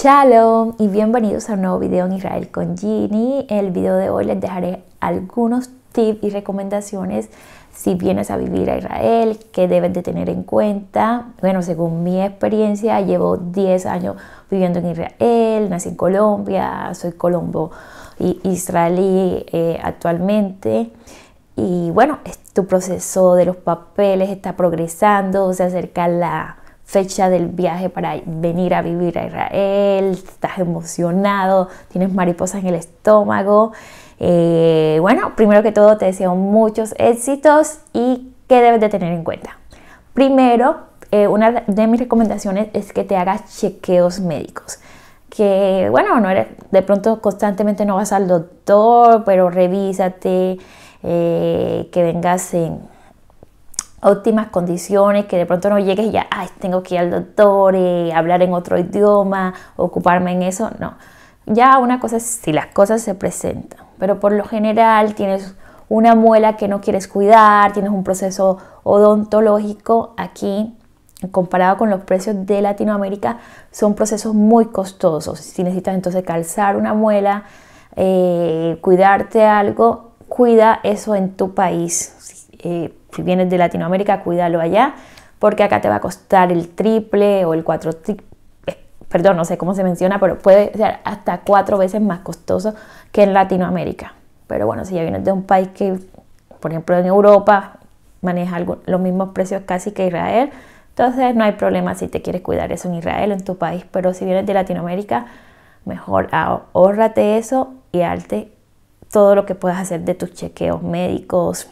Shalom y bienvenidos a un nuevo video en Israel con Ginny. El video de hoy les dejaré algunos tips y recomendaciones si vienes a vivir a Israel, que debes de tener en cuenta. Bueno, según mi experiencia, llevo 10 años viviendo en Israel, nací en Colombia, soy colombo y israelí eh, actualmente. Y bueno, tu proceso de los papeles está progresando, se acerca la fecha del viaje para venir a vivir a Israel, estás emocionado, tienes mariposas en el estómago. Eh, bueno, primero que todo te deseo muchos éxitos y qué debes de tener en cuenta. Primero, eh, una de mis recomendaciones es que te hagas chequeos médicos. Que bueno, no eres, de pronto constantemente no vas al doctor, pero revísate, eh, que vengas en óptimas condiciones, que de pronto no llegues y ya, tengo que ir al doctor, y hablar en otro idioma, ocuparme en eso, no. Ya una cosa es si las cosas se presentan, pero por lo general tienes una muela que no quieres cuidar, tienes un proceso odontológico aquí comparado con los precios de Latinoamérica, son procesos muy costosos. Si necesitas entonces calzar una muela, eh, cuidarte algo, cuida eso en tu país. Eh, si vienes de Latinoamérica, cuídalo allá, porque acá te va a costar el triple o el cuatro, eh, perdón, no sé cómo se menciona, pero puede ser hasta cuatro veces más costoso que en Latinoamérica. Pero bueno, si ya vienes de un país que, por ejemplo, en Europa maneja los mismos precios casi que Israel, entonces no hay problema si te quieres cuidar eso en Israel, en tu país, pero si vienes de Latinoamérica, mejor ahorrate eso y alte todo lo que puedas hacer de tus chequeos médicos,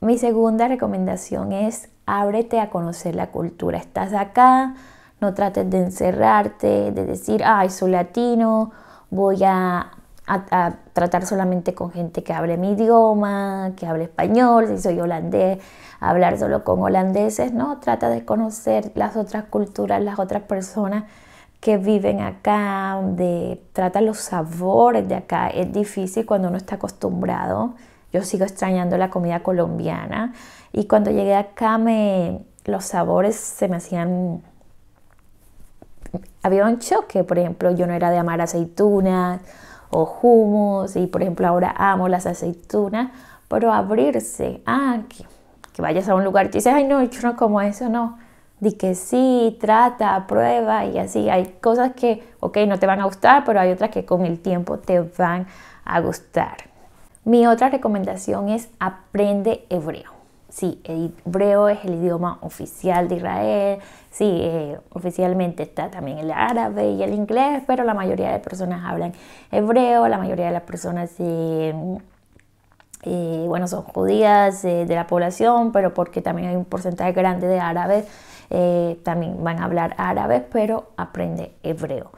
mi segunda recomendación es ábrete a conocer la cultura. Estás acá, no trates de encerrarte, de decir, ay, soy latino, voy a, tratar solamente con gente que hable mi idioma, que hable español, si soy holandés, hablar solo con holandeses. No, trata de conocer las otras culturas, las otras personas que viven acá, de trata los sabores de acá. Es difícil cuando uno está acostumbrado yo sigo extrañando la comida colombiana y cuando llegué acá me, los sabores se me hacían... Había un choque, por ejemplo, yo no era de amar aceitunas o humus y por ejemplo ahora amo las aceitunas, pero abrirse, ah, que, vayas a un lugar y dices, ay no, yo no como eso, no. Di que sí, trata, prueba y así. Hay cosas que, ok, no te van a gustar, pero hay otras que con el tiempo te van a gustar. Mi otra recomendación es aprende hebreo. Sí, hebreo es el idioma oficial de Israel. Sí, eh, oficialmente está también el árabe y el inglés, pero la mayoría de personas hablan hebreo, la mayoría de las personas eh, eh, bueno, son judías de la población, pero porque también hay un porcentaje grande de árabes, también van a hablar árabe, pero aprende hebreo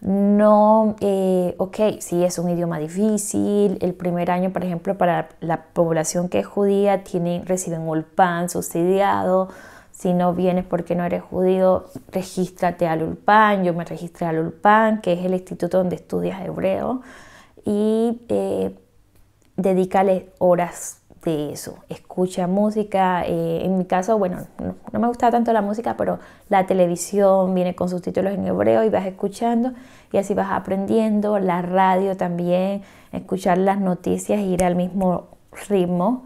no, eh, ok, sí es un idioma difícil, el primer año, por ejemplo, para la población que es judía, tienen, reciben Ulpan pan subsidiado, si no vienes porque no eres judío, regístrate al ULPAN, yo me registré al ULPAN, que es el instituto donde estudias hebreo, y eh, dedícale horas de eso, escucha música, eh, en mi caso, bueno, no, me gustaba tanto la música, pero la televisión viene con sus títulos en hebreo y vas escuchando y así vas aprendiendo, la radio también, escuchar las noticias, ir al mismo ritmo,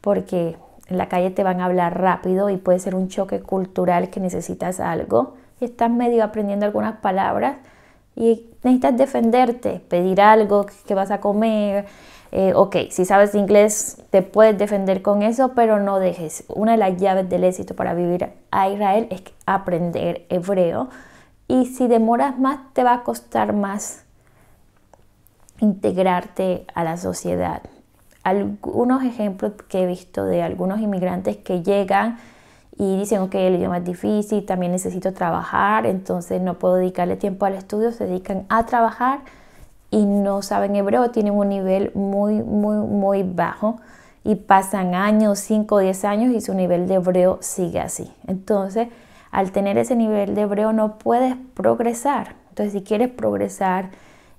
porque en la calle te van a hablar rápido y puede ser un choque cultural que necesitas algo y estás medio aprendiendo algunas palabras y necesitas defenderte, pedir algo, qué vas a comer. Eh, ok, si sabes inglés te puedes defender con eso, pero no dejes. Una de las llaves del éxito para vivir a Israel es aprender hebreo. Y si demoras más, te va a costar más integrarte a la sociedad. Algunos ejemplos que he visto de algunos inmigrantes que llegan y dicen, ok, el idioma es difícil, también necesito trabajar, entonces no puedo dedicarle tiempo al estudio, se dedican a trabajar y no saben hebreo, tienen un nivel muy, muy, muy bajo y pasan años, 5 o 10 años y su nivel de hebreo sigue así. Entonces, al tener ese nivel de hebreo no puedes progresar. Entonces, si quieres progresar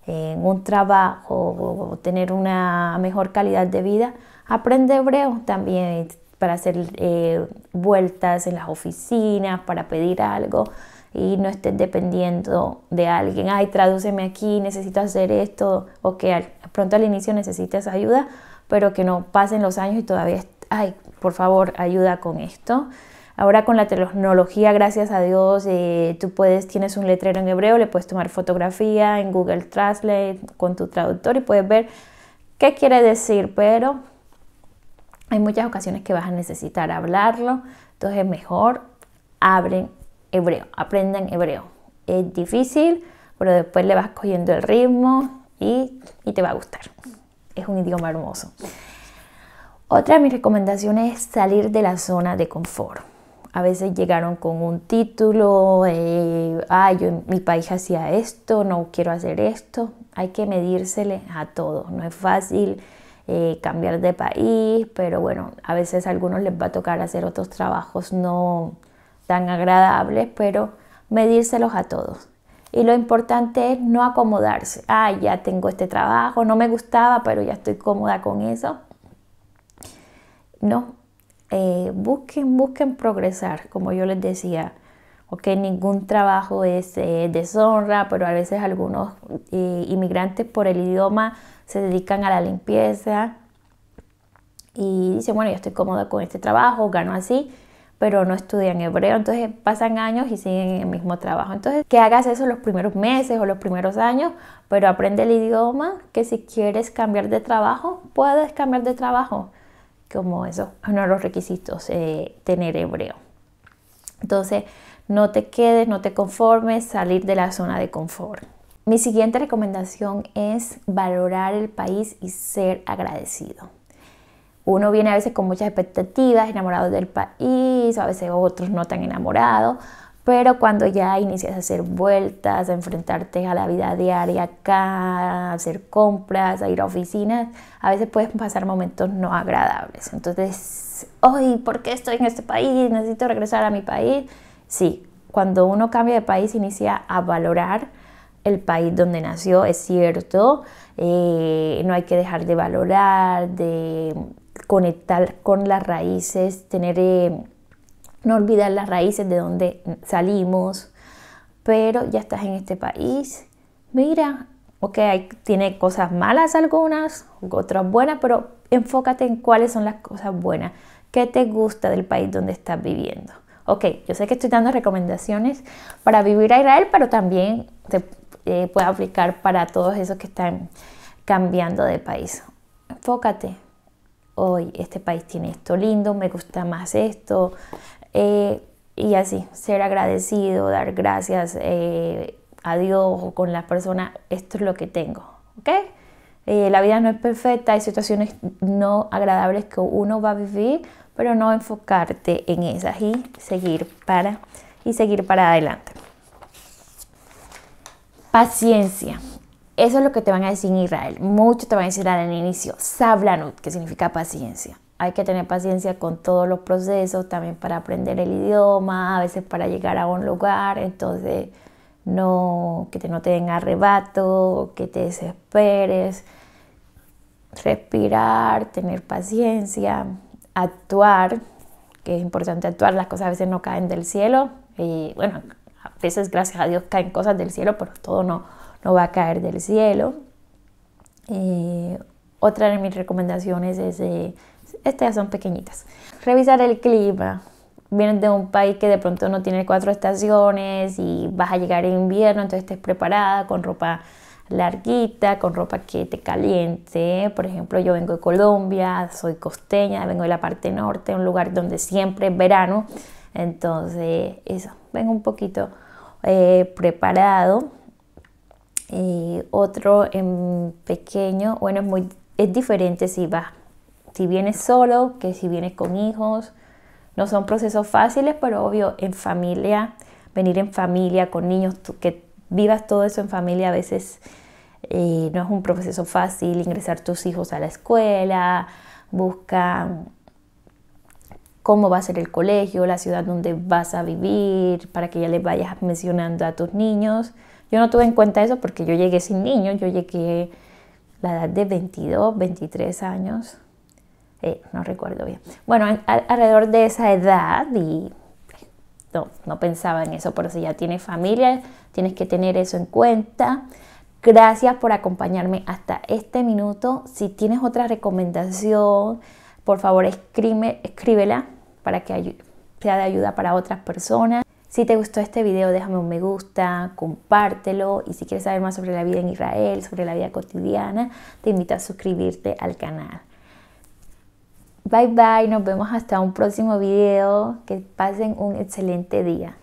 en un trabajo o tener una mejor calidad de vida, aprende hebreo también para hacer eh, vueltas en las oficinas, para pedir algo y no estés dependiendo de alguien. Ay, tradúceme aquí, necesito hacer esto, o que pronto al inicio necesitas ayuda, pero que no pasen los años y todavía, ay, por favor, ayuda con esto. Ahora con la tecnología, gracias a Dios, eh, tú puedes, tienes un letrero en hebreo, le puedes tomar fotografía en Google Translate con tu traductor y puedes ver qué quiere decir, pero hay muchas ocasiones que vas a necesitar hablarlo, entonces mejor abren hebreo, aprendan hebreo. Es difícil, pero después le vas cogiendo el ritmo y, te va a gustar. Es un idioma hermoso. Otra de mis recomendaciones es salir de la zona de confort. A veces llegaron con un título, eh, ah, yo, mi país hacía esto, no quiero hacer esto. Hay que medírsele a todos. no es fácil eh, cambiar de país, pero bueno, a veces a algunos les va a tocar hacer otros trabajos no tan agradables, pero medírselos a todos. Y lo importante es no acomodarse. Ah, ya tengo este trabajo, no me gustaba, pero ya estoy cómoda con eso. No, eh, busquen, busquen progresar, como yo les decía porque ningún trabajo es eh, deshonra, pero a veces algunos eh, inmigrantes por el idioma se dedican a la limpieza y dicen, bueno, yo estoy cómoda con este trabajo, gano así, pero no estudian hebreo, entonces pasan años y siguen en el mismo trabajo. Entonces, que hagas eso los primeros meses o los primeros años, pero aprende el idioma, que si quieres cambiar de trabajo, puedes cambiar de trabajo, como eso, uno de los requisitos, eh, tener hebreo. Entonces, no te quedes, no te conformes, salir de la zona de confort. Mi siguiente recomendación es valorar el país y ser agradecido. Uno viene a veces con muchas expectativas, enamorado del país, a veces otros no tan enamorado, pero cuando ya inicias a hacer vueltas, a enfrentarte a la vida diaria acá, a hacer compras, a ir a oficinas, a veces puedes pasar momentos no agradables. Entonces, hoy, ¿por qué estoy en este país? Necesito regresar a mi país. Sí, cuando uno cambia de país inicia a valorar el país donde nació, es cierto, eh, no hay que dejar de valorar, de conectar con las raíces, tener, eh, no olvidar las raíces de donde salimos, pero ya estás en este país, mira, ok, tiene cosas malas algunas, otras buenas, pero enfócate en cuáles son las cosas buenas, qué te gusta del país donde estás viviendo ok, yo sé que estoy dando recomendaciones para vivir a Israel, pero también te eh, puede aplicar para todos esos que están cambiando de país. Enfócate. Hoy este país tiene esto lindo, me gusta más esto. Eh, y así, ser agradecido, dar gracias eh, a Dios o con las personas, esto es lo que tengo. ¿Ok? Eh, la vida no es perfecta, hay situaciones no agradables que uno va a vivir, pero no enfocarte en esas y seguir para, y seguir para adelante. Paciencia. Eso es lo que te van a decir en Israel. Mucho te van a decir al inicio. Sablanut, que significa paciencia. Hay que tener paciencia con todos los procesos, también para aprender el idioma, a veces para llegar a un lugar. Entonces, no, que te no te den arrebato, que te desesperes, respirar, tener paciencia, actuar, que es importante actuar, las cosas a veces no caen del cielo, y bueno, a veces gracias a Dios caen cosas del cielo, pero todo no, va a caer del cielo. Eh, otra de mis recomendaciones es, eh, estas son pequeñitas, revisar el clima, vienes de un país que de pronto no tiene cuatro estaciones y vas a llegar en invierno, entonces estés preparada con ropa larguita, con ropa que te caliente. Por ejemplo, yo vengo de Colombia, soy costeña, vengo de la parte norte, un lugar donde siempre es verano. Entonces, eso, vengo un poquito eh, preparado. Eh, otro en pequeño, bueno, es, muy, es diferente si vas, si vienes solo, que si vienes con hijos no son procesos fáciles, pero obvio, en familia, venir en familia con niños, que vivas todo eso en familia a veces eh, no es un proceso fácil, ingresar tus hijos a la escuela, busca cómo va a ser el colegio, la ciudad donde vas a vivir, para que ya les vayas mencionando a tus niños. Yo no tuve en cuenta eso porque yo llegué sin niños, yo llegué a la edad de 22, 23 años eh, no recuerdo bien. Bueno, alrededor de esa edad y no, pensaba en eso, pero si ya tienes familia, tienes que tener eso en cuenta. Gracias por acompañarme hasta este minuto. Si tienes otra recomendación, por favor escríbela para que sea de ayuda para otras personas. Si te gustó este video, déjame un me gusta, compártelo y si quieres saber más sobre la vida en Israel, sobre la vida cotidiana, te invito a suscribirte al canal. Bye bye, nos vemos hasta un próximo video. Que pasen un excelente día.